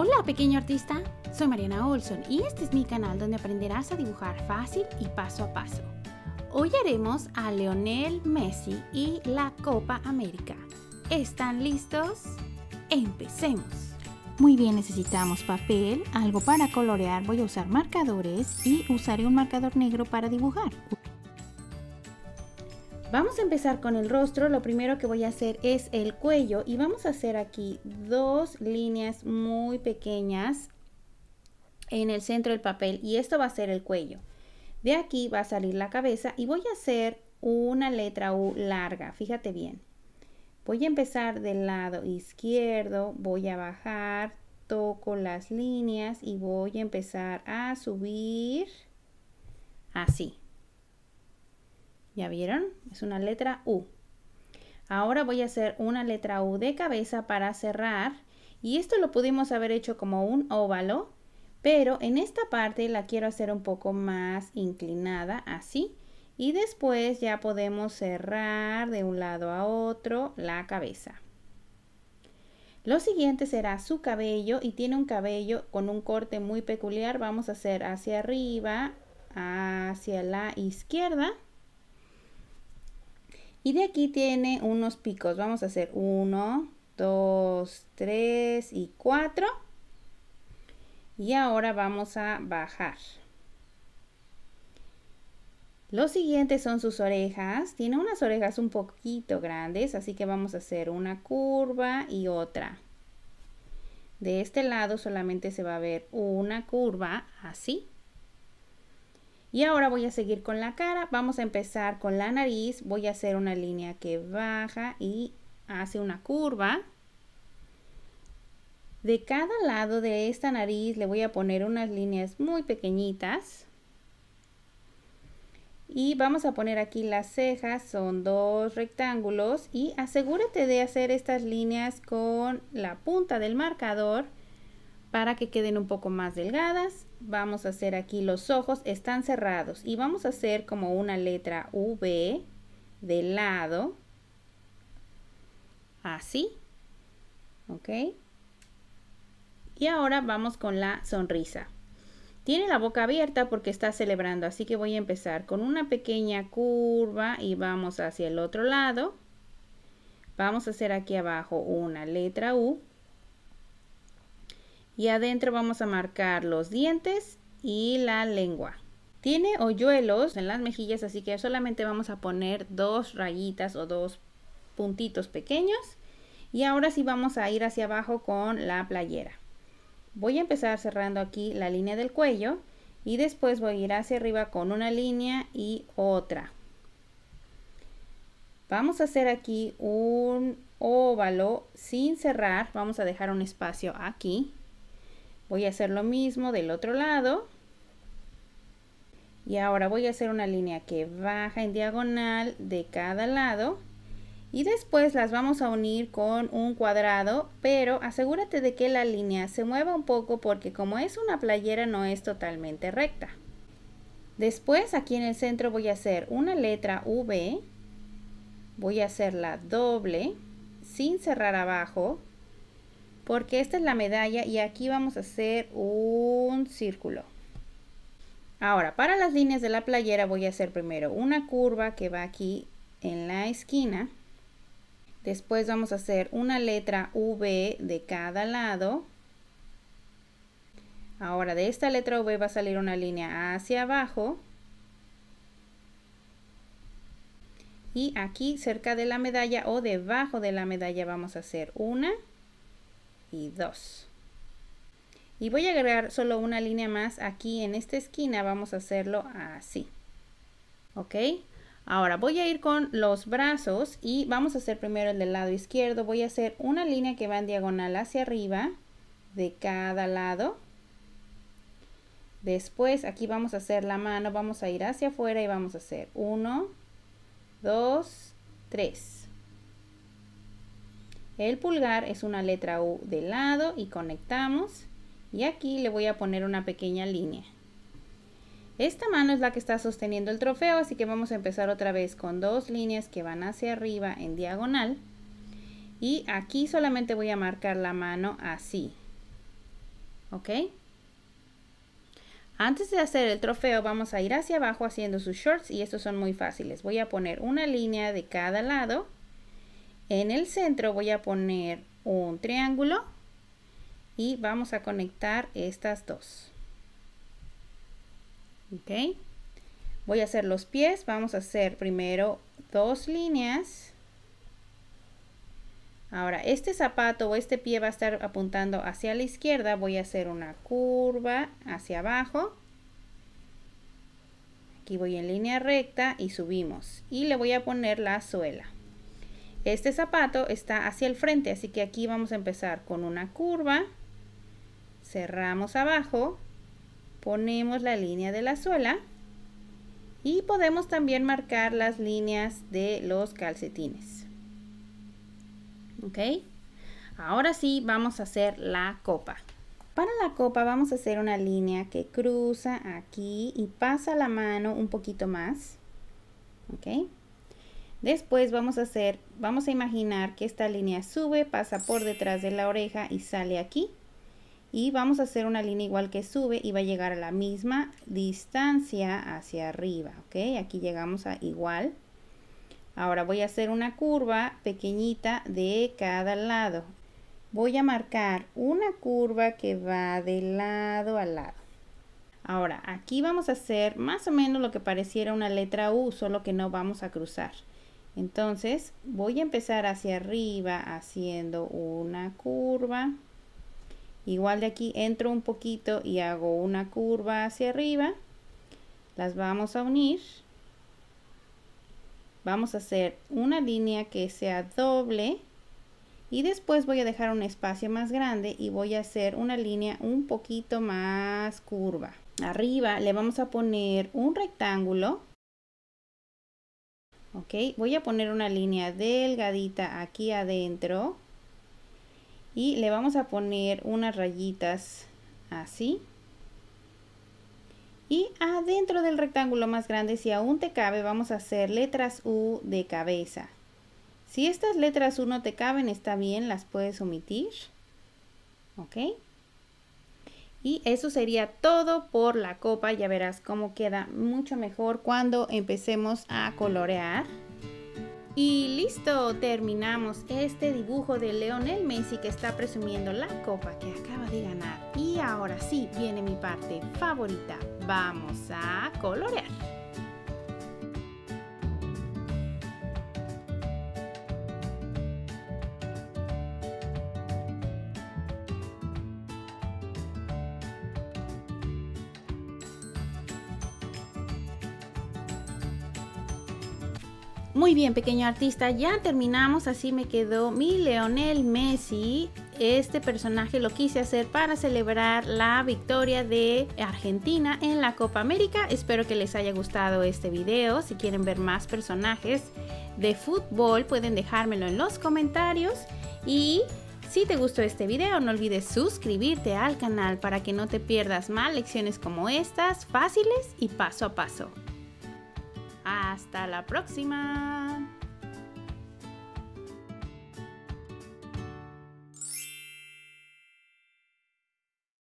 Hola pequeño artista, soy Mariana Olson y este es mi canal donde aprenderás a dibujar fácil y paso a paso. Hoy haremos a Leonel Messi y la Copa América. ¿Están listos? Empecemos. Muy bien, necesitamos papel, algo para colorear, voy a usar marcadores y usaré un marcador negro para dibujar. Vamos a empezar con el rostro. Lo primero que voy a hacer es el cuello y vamos a hacer aquí dos líneas muy pequeñas en el centro del papel y esto va a ser el cuello. De aquí va a salir la cabeza y voy a hacer una letra U larga. Fíjate bien. Voy a empezar del lado izquierdo, voy a bajar, toco las líneas y voy a empezar a subir así. ¿Ya vieron? Es una letra U. Ahora voy a hacer una letra U de cabeza para cerrar. Y esto lo pudimos haber hecho como un óvalo, pero en esta parte la quiero hacer un poco más inclinada, así. Y después ya podemos cerrar de un lado a otro la cabeza. Lo siguiente será su cabello y tiene un cabello con un corte muy peculiar. Vamos a hacer hacia arriba, hacia la izquierda y de aquí tiene unos picos. Vamos a hacer 1, 2, 3 y 4. Y ahora vamos a bajar. Lo siguientes son sus orejas. Tiene unas orejas un poquito grandes, así que vamos a hacer una curva y otra. De este lado solamente se va a ver una curva así. Y ahora voy a seguir con la cara. Vamos a empezar con la nariz. Voy a hacer una línea que baja y hace una curva. De cada lado de esta nariz le voy a poner unas líneas muy pequeñitas. Y vamos a poner aquí las cejas, son dos rectángulos y asegúrate de hacer estas líneas con la punta del marcador para que queden un poco más delgadas. Vamos a hacer aquí los ojos, están cerrados y vamos a hacer como una letra V de lado, así, ¿ok? Y ahora vamos con la sonrisa. Tiene la boca abierta porque está celebrando, así que voy a empezar con una pequeña curva y vamos hacia el otro lado. Vamos a hacer aquí abajo una letra U y adentro vamos a marcar los dientes y la lengua. Tiene hoyuelos en las mejillas, así que solamente vamos a poner dos rayitas o dos puntitos pequeños. Y ahora sí vamos a ir hacia abajo con la playera. Voy a empezar cerrando aquí la línea del cuello y después voy a ir hacia arriba con una línea y otra. Vamos a hacer aquí un óvalo sin cerrar. Vamos a dejar un espacio aquí Voy a hacer lo mismo del otro lado. Y ahora voy a hacer una línea que baja en diagonal de cada lado. Y después las vamos a unir con un cuadrado, pero asegúrate de que la línea se mueva un poco porque como es una playera no es totalmente recta. Después aquí en el centro voy a hacer una letra V, voy a hacerla doble sin cerrar abajo porque esta es la medalla y aquí vamos a hacer un círculo. Ahora, para las líneas de la playera voy a hacer primero una curva que va aquí en la esquina. Después vamos a hacer una letra V de cada lado. Ahora de esta letra V va a salir una línea hacia abajo. Y aquí cerca de la medalla o debajo de la medalla vamos a hacer una y 2. Y voy a agregar solo una línea más aquí en esta esquina, vamos a hacerlo así. ¿Ok? Ahora voy a ir con los brazos y vamos a hacer primero el del lado izquierdo. Voy a hacer una línea que va en diagonal hacia arriba de cada lado. Después aquí vamos a hacer la mano, vamos a ir hacia afuera y vamos a hacer 1, 2, 3. El pulgar es una letra U de lado y conectamos. Y aquí le voy a poner una pequeña línea. Esta mano es la que está sosteniendo el trofeo, así que vamos a empezar otra vez con dos líneas que van hacia arriba en diagonal. Y aquí solamente voy a marcar la mano así. ¿Ok? Antes de hacer el trofeo vamos a ir hacia abajo haciendo sus shorts y estos son muy fáciles. Voy a poner una línea de cada lado en el centro voy a poner un triángulo y vamos a conectar estas dos. Voy a hacer los pies. Vamos a hacer primero dos líneas. Ahora, este zapato o este pie va a estar apuntando hacia la izquierda. Voy a hacer una curva hacia abajo. Aquí voy en línea recta y subimos. Y le voy a poner la suela. Este zapato está hacia el frente, así que aquí vamos a empezar con una curva, cerramos abajo, ponemos la línea de la suela y podemos también marcar las líneas de los calcetines. ¿Ok? Ahora sí vamos a hacer la copa. Para la copa vamos a hacer una línea que cruza aquí y pasa la mano un poquito más. ¿Ok? Después vamos a hacer, vamos a imaginar que esta línea sube, pasa por detrás de la oreja y sale aquí. Y vamos a hacer una línea igual que sube y va a llegar a la misma distancia hacia arriba, ¿ok? Aquí llegamos a igual. Ahora voy a hacer una curva pequeñita de cada lado. Voy a marcar una curva que va de lado a lado. Ahora, aquí vamos a hacer más o menos lo que pareciera una letra U, solo que no vamos a cruzar. Entonces voy a empezar hacia arriba haciendo una curva. Igual de aquí entro un poquito y hago una curva hacia arriba. Las vamos a unir. Vamos a hacer una línea que sea doble. Y después voy a dejar un espacio más grande y voy a hacer una línea un poquito más curva. Arriba le vamos a poner un rectángulo ok voy a poner una línea delgadita aquí adentro y le vamos a poner unas rayitas así y adentro del rectángulo más grande si aún te cabe vamos a hacer letras U de cabeza si estas letras U no te caben está bien las puedes omitir ok y eso sería todo por la copa. Ya verás cómo queda mucho mejor cuando empecemos a colorear. Y listo, terminamos este dibujo de Leonel Messi que está presumiendo la copa que acaba de ganar. Y ahora sí viene mi parte favorita. Vamos a colorear. Muy bien, pequeño artista, ya terminamos, así me quedó mi Leonel Messi. Este personaje lo quise hacer para celebrar la victoria de Argentina en la Copa América. Espero que les haya gustado este video. Si quieren ver más personajes de fútbol, pueden dejármelo en los comentarios. Y si te gustó este video, no olvides suscribirte al canal para que no te pierdas más lecciones como estas, fáciles y paso a paso. Hasta la próxima.